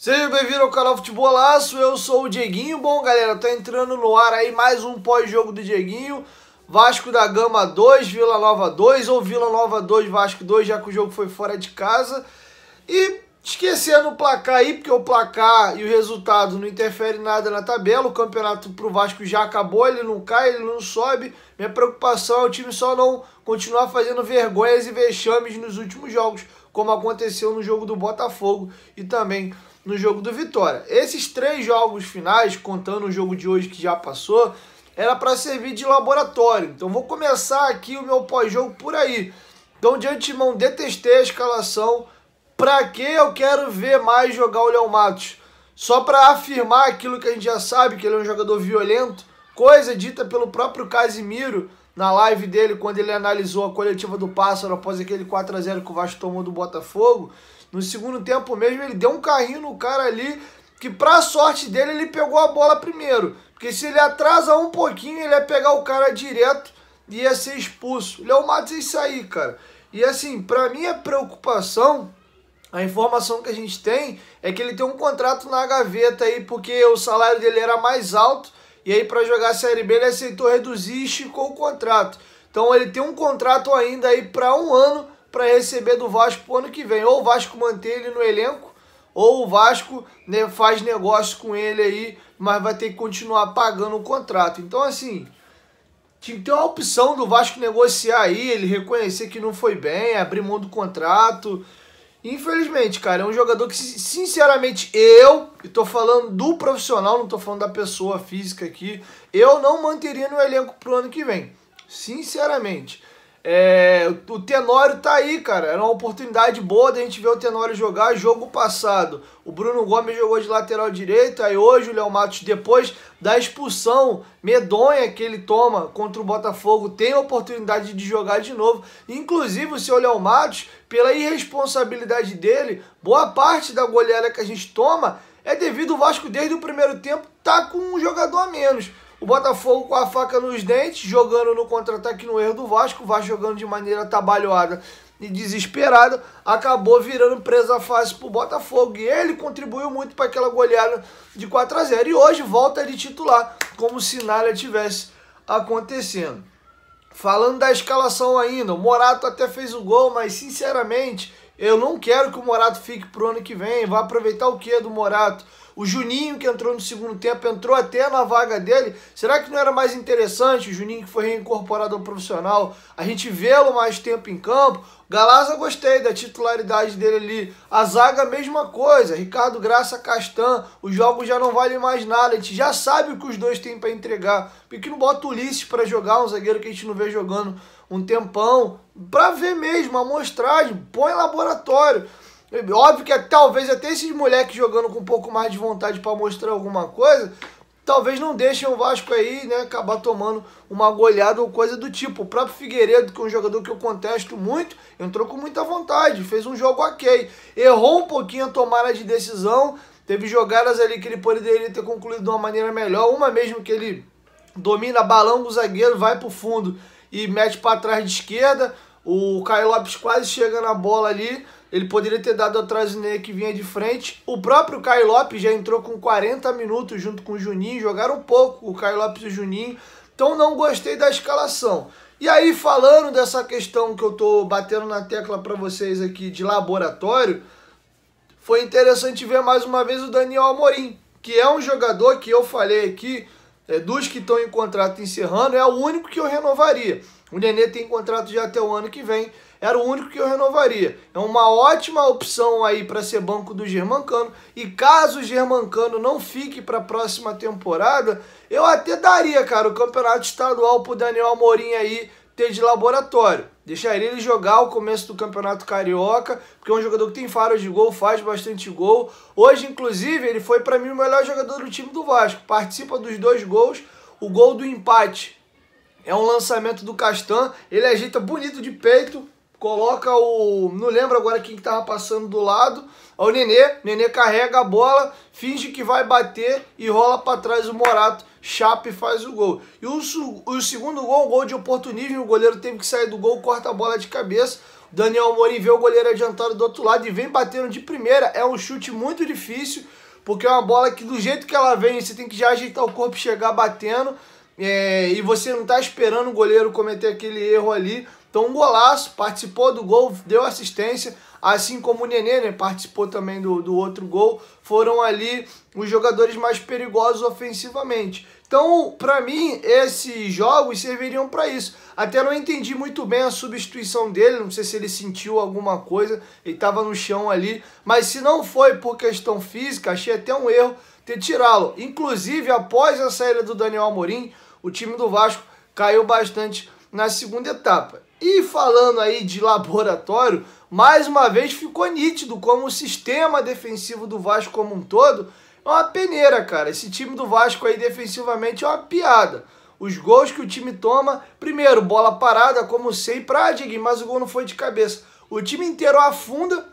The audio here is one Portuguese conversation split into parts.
Seja bem-vindo ao canal Futebolaço, eu sou o Dieguinho. Bom, galera, tá entrando no ar aí mais um pós-jogo do Dieguinho. Vasco da Gama 2, Vila Nova 2 ou Vila Nova 2, Vasco 2, já que o jogo foi fora de casa. E esquecendo o placar aí, porque o placar e o resultado não interferem nada na tabela. O campeonato pro Vasco já acabou, ele não cai, ele não sobe. Minha preocupação é o time só não continuar fazendo vergonhas e vexames nos últimos jogos, como aconteceu no jogo do Botafogo e também no jogo do Vitória. Esses três jogos finais, contando o jogo de hoje que já passou, era para servir de laboratório. Então vou começar aqui o meu pós-jogo por aí. Então de antemão detestei a escalação. Para que eu quero ver mais jogar o Léo Matos? Só para afirmar aquilo que a gente já sabe, que ele é um jogador violento, coisa dita pelo próprio Casimiro na live dele quando ele analisou a coletiva do Pássaro após aquele 4 a 0 que o Vasco tomou do Botafogo no segundo tempo mesmo, ele deu um carrinho no cara ali, que pra sorte dele, ele pegou a bola primeiro. Porque se ele atrasa um pouquinho, ele ia pegar o cara direto e ia ser expulso. Léo Matos é isso aí, cara. E assim, pra minha preocupação, a informação que a gente tem é que ele tem um contrato na gaveta aí, porque o salário dele era mais alto. E aí, para jogar a Série B, ele aceitou reduzir e esticou o contrato. Então, ele tem um contrato ainda aí para um ano para receber do Vasco pro ano que vem. Ou o Vasco manter ele no elenco, ou o Vasco né, faz negócio com ele aí, mas vai ter que continuar pagando o contrato. Então, assim, tinha que ter uma opção do Vasco negociar aí, ele reconhecer que não foi bem, abrir mão do contrato. Infelizmente, cara, é um jogador que, sinceramente, eu, e tô falando do profissional, não tô falando da pessoa física aqui, eu não manteria no elenco pro ano que vem. Sinceramente. É, o Tenório tá aí, cara. Era uma oportunidade boa da gente ver o Tenório jogar jogo passado. O Bruno Gomes jogou de lateral direito, aí hoje o Léo Matos, depois da expulsão medonha que ele toma contra o Botafogo, tem a oportunidade de jogar de novo. Inclusive o seu Léo Matos, pela irresponsabilidade dele, boa parte da goleada que a gente toma é devido ao Vasco desde o primeiro tempo tá com um jogador a menos. O Botafogo com a faca nos dentes, jogando no contra-ataque no erro do Vasco, vai jogando de maneira trabalhada e desesperada, acabou virando presa fácil pro Botafogo. E ele contribuiu muito para aquela goleada de 4 a 0 E hoje volta de titular, como se nada tivesse acontecendo. Falando da escalação ainda, o Morato até fez o gol, mas sinceramente eu não quero que o Morato fique pro ano que vem. Vai aproveitar o que do Morato? O Juninho, que entrou no segundo tempo, entrou até na vaga dele. Será que não era mais interessante o Juninho que foi reincorporado ao profissional? A gente vê-lo mais tempo em campo. Galaza gostei da titularidade dele ali. A zaga, mesma coisa. Ricardo Graça, Castan. Os jogos já não valem mais nada. A gente já sabe o que os dois têm para entregar. Por que não bota o Ulisses para jogar, um zagueiro que a gente não vê jogando um tempão para ver mesmo, amostragem, põe laboratório. Óbvio que é, talvez até esses moleques jogando com um pouco mais de vontade para mostrar alguma coisa, talvez não deixem o Vasco aí, né, acabar tomando uma goleada ou coisa do tipo. O próprio Figueiredo, que é um jogador que eu contesto muito, entrou com muita vontade, fez um jogo ok. Errou um pouquinho a tomada de decisão, teve jogadas ali que ele poderia ter concluído de uma maneira melhor, uma mesmo que ele domina, balão o zagueiro, vai pro fundo e mete para trás de esquerda. O Caio Lopes quase chega na bola ali. Ele poderia ter dado atrás do Ney que vinha de frente. O próprio Caio Lopes já entrou com 40 minutos junto com o Juninho. Jogaram pouco o Caio Lopes e o Juninho. Então não gostei da escalação. E aí, falando dessa questão que eu tô batendo na tecla para vocês aqui de laboratório, foi interessante ver mais uma vez o Daniel Amorim, que é um jogador que eu falei aqui é, dos que estão em contrato encerrando, é o único que eu renovaria. O Nenê tem contrato já até o ano que vem, era o único que eu renovaria. É uma ótima opção aí para ser banco do Germancano. E caso o Germancano não fique para a próxima temporada, eu até daria, cara, o campeonato estadual o Daniel Amorim aí ter de laboratório. Deixaria ele jogar o começo do Campeonato Carioca, porque é um jogador que tem faro de gol, faz bastante gol. Hoje, inclusive, ele foi para mim o melhor jogador do time do Vasco. Participa dos dois gols, o gol do empate. É um lançamento do Castan, ele ajeita bonito de peito, coloca o. Não lembro agora quem que tava passando do lado. É o Nenê. O Nenê carrega a bola, finge que vai bater e rola para trás o Morato Chape faz o gol. E o, o segundo gol, um gol de oportunismo, o goleiro teve que sair do gol, corta a bola de cabeça. Daniel Morim vê o goleiro adiantado do outro lado e vem batendo de primeira. É um chute muito difícil, porque é uma bola que do jeito que ela vem, você tem que já ajeitar o corpo e chegar batendo. É, e você não está esperando o goleiro cometer aquele erro ali. Então, um golaço, participou do gol, deu assistência, assim como o Nenê, né, participou também do, do outro gol, foram ali os jogadores mais perigosos ofensivamente. Então, para mim, esses jogos serviriam para isso. Até não entendi muito bem a substituição dele, não sei se ele sentiu alguma coisa, ele estava no chão ali, mas se não foi por questão física, achei até um erro ter tirá-lo. Inclusive, após a saída do Daniel Amorim, o time do Vasco caiu bastante na segunda etapa. E falando aí de laboratório, mais uma vez ficou nítido como o sistema defensivo do Vasco como um todo é uma peneira, cara. Esse time do Vasco aí defensivamente é uma piada. Os gols que o time toma, primeiro, bola parada, como sei, pra Adiguinho, ah, mas o gol não foi de cabeça. O time inteiro afunda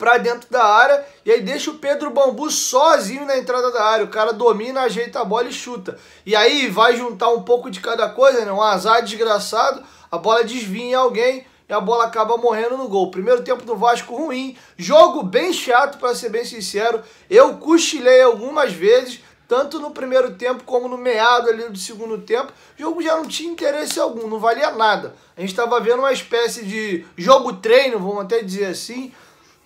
para dentro da área e aí deixa o Pedro Bambu sozinho na entrada da área. O cara domina, ajeita a bola e chuta. E aí vai juntar um pouco de cada coisa, né? Um azar desgraçado, a bola desvia em alguém e a bola acaba morrendo no gol. Primeiro tempo do Vasco ruim, jogo bem chato para ser bem sincero. Eu cochilei algumas vezes, tanto no primeiro tempo como no meado ali do segundo tempo. O jogo já não tinha interesse algum, não valia nada. A gente estava vendo uma espécie de jogo treino, vamos até dizer assim,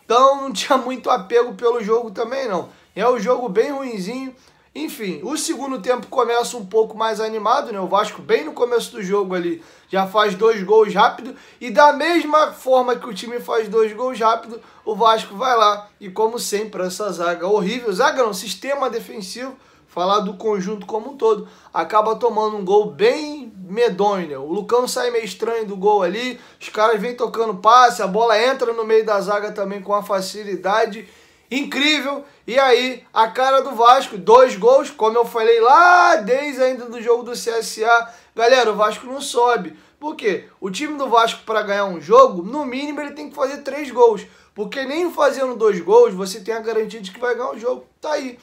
então não tinha muito apego pelo jogo também não. É um jogo bem ruinzinho. Enfim, o segundo tempo começa um pouco mais animado, né? O Vasco bem no começo do jogo ali já faz dois gols rápido e da mesma forma que o time faz dois gols rápido, o Vasco vai lá e como sempre essa zaga horrível, zaga não, sistema defensivo falar do conjunto como um todo, acaba tomando um gol bem medonho. Né? O Lucão sai meio estranho do gol ali, os caras vêm tocando passe, a bola entra no meio da zaga também com uma facilidade incrível. E aí, a cara do Vasco, dois gols, como eu falei lá desde ainda do jogo do CSA. Galera, o Vasco não sobe. Por quê? O time do Vasco, para ganhar um jogo, no mínimo ele tem que fazer três gols. Porque nem fazendo dois gols, você tem a garantia de que vai ganhar o jogo. Tá aí.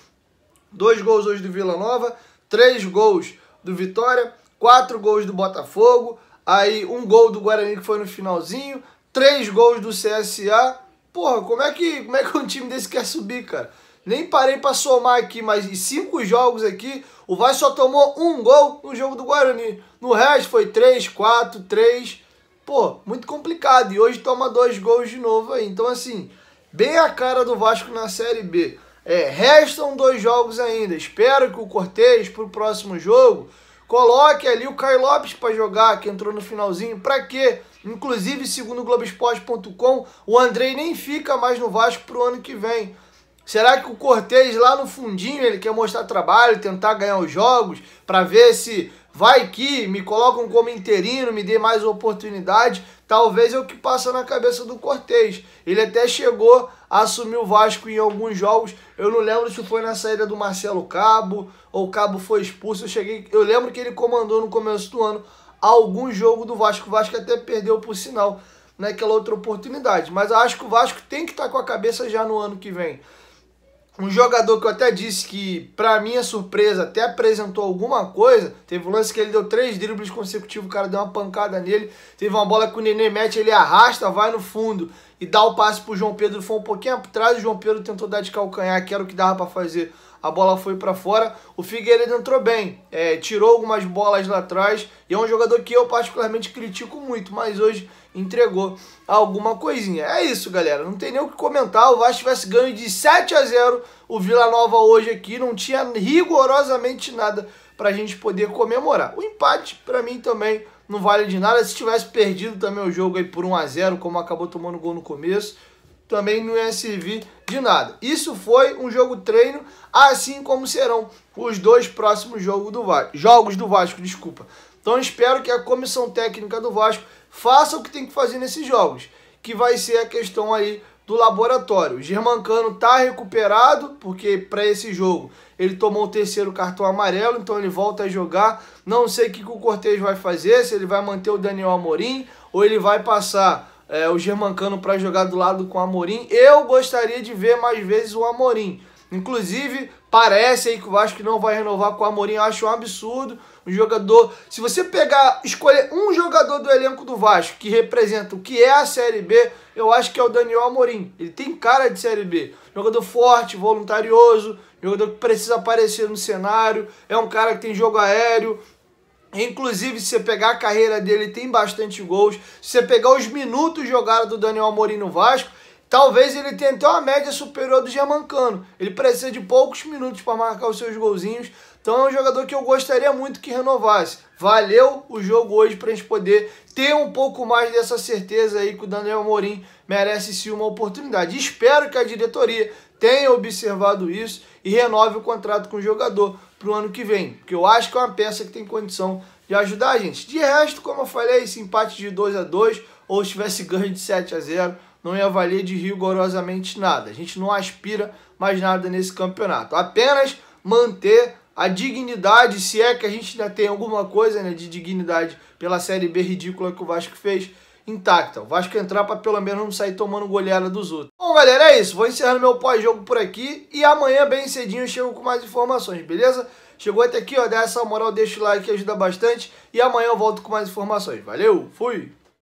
Dois gols hoje do Vila Nova, três gols do Vitória, quatro gols do Botafogo, aí um gol do Guarani que foi no finalzinho, três gols do CSA. Porra, como é que, como é que um time desse quer subir, cara? Nem parei para somar aqui, mas em cinco jogos aqui, o Vasco só tomou um gol no jogo do Guarani. No resto foi três, quatro, três. Pô, muito complicado. E hoje toma dois gols de novo aí. Então, assim, bem a cara do Vasco na Série B. É, restam dois jogos ainda. Espero que o Cortez, para o próximo jogo, coloque ali o Caio Lopes para jogar, que entrou no finalzinho. Para quê? Inclusive, segundo o Globoesporte.com, o Andrei nem fica mais no Vasco para o ano que vem. Será que o Cortez lá no fundinho ele quer mostrar trabalho, tentar ganhar os jogos, para ver se vai que me colocam como interino, me dê mais oportunidade? talvez é o que passa na cabeça do Cortez. Ele até chegou a assumir o Vasco em alguns jogos. Eu não lembro se foi na saída do Marcelo Cabo ou o Cabo foi expulso. Eu cheguei, eu lembro que ele comandou no começo do ano algum jogo do Vasco. O Vasco até perdeu por sinal naquela outra oportunidade, mas eu acho que o Vasco tem que estar tá com a cabeça já no ano que vem. Um jogador que eu até disse que, pra minha surpresa, até apresentou alguma coisa. Teve um lance que ele deu três dribles consecutivos, o cara deu uma pancada nele. Teve uma bola que o Nenê mete, ele arrasta, vai no fundo e dá o passe pro João Pedro. Foi um pouquinho atrás, o João Pedro tentou dar de calcanhar, que era o que dava para fazer. A bola foi para fora. O Figueiredo entrou bem, é, tirou algumas bolas lá atrás. E é um jogador que eu particularmente critico muito, mas hoje entregou alguma coisinha. É isso, galera. Não tem nem o que comentar. O Vasco tivesse ganho de 7 a 0 o Vila Nova hoje aqui. Não tinha rigorosamente nada para a gente poder comemorar. O empate, para mim, também não vale de nada. Se tivesse perdido também o jogo aí por 1 a 0 como acabou tomando gol no começo, também não ia servir de nada. Isso foi um jogo treino, assim como serão os dois próximos jogo do Vasco, jogos do Vasco, desculpa. Então espero que a comissão técnica do Vasco faça o que tem que fazer nesses jogos, que vai ser a questão aí do laboratório. O Germancano tá recuperado, porque para esse jogo ele tomou o terceiro cartão amarelo, então ele volta a jogar. Não sei o que, que o Cortez vai fazer, se ele vai manter o Daniel Amorim ou ele vai passar é, o Germancano para jogar do lado com o Amorim. Eu gostaria de ver mais vezes o Amorim Inclusive, parece aí que o Vasco não vai renovar com o Amorim. Eu acho um absurdo. Um jogador. Se você pegar, escolher um jogador do elenco do Vasco que representa o que é a Série B, eu acho que é o Daniel Amorim. Ele tem cara de Série B. Jogador forte, voluntarioso, jogador que precisa aparecer no cenário. É um cara que tem jogo aéreo, Inclusive, se você pegar a carreira dele, tem bastante gols. Se você pegar os minutos jogados do Daniel Amorim no Vasco, Talvez ele tenha até uma média superior do Germancano. Ele precisa de poucos minutos para marcar os seus golzinhos. Então é um jogador que eu gostaria muito que renovasse. Valeu o jogo hoje para a gente poder ter um pouco mais dessa certeza aí que o Daniel Morim merece sim uma oportunidade. Espero que a diretoria tenha observado isso e renove o contrato com o jogador para o ano que vem. Porque eu acho que é uma peça que tem condição de ajudar a gente. De resto, como eu falei, esse empate de 2 a 2 ou se tivesse ganho de 7 a 0 não avalia de rigorosamente nada. A gente não aspira mais nada nesse campeonato. Apenas manter a dignidade, se é que a gente ainda tem alguma coisa né, de dignidade pela Série B ridícula que o Vasco fez, intacta. O Vasco entrar para pelo menos não sair tomando goleada dos outros. Bom, galera, é isso. Vou encerrando meu pós-jogo por aqui e amanhã, bem cedinho, eu chego com mais informações, beleza? Chegou até aqui, ó, dá essa moral, deixa o like que ajuda bastante e amanhã eu volto com mais informações. Valeu, fui!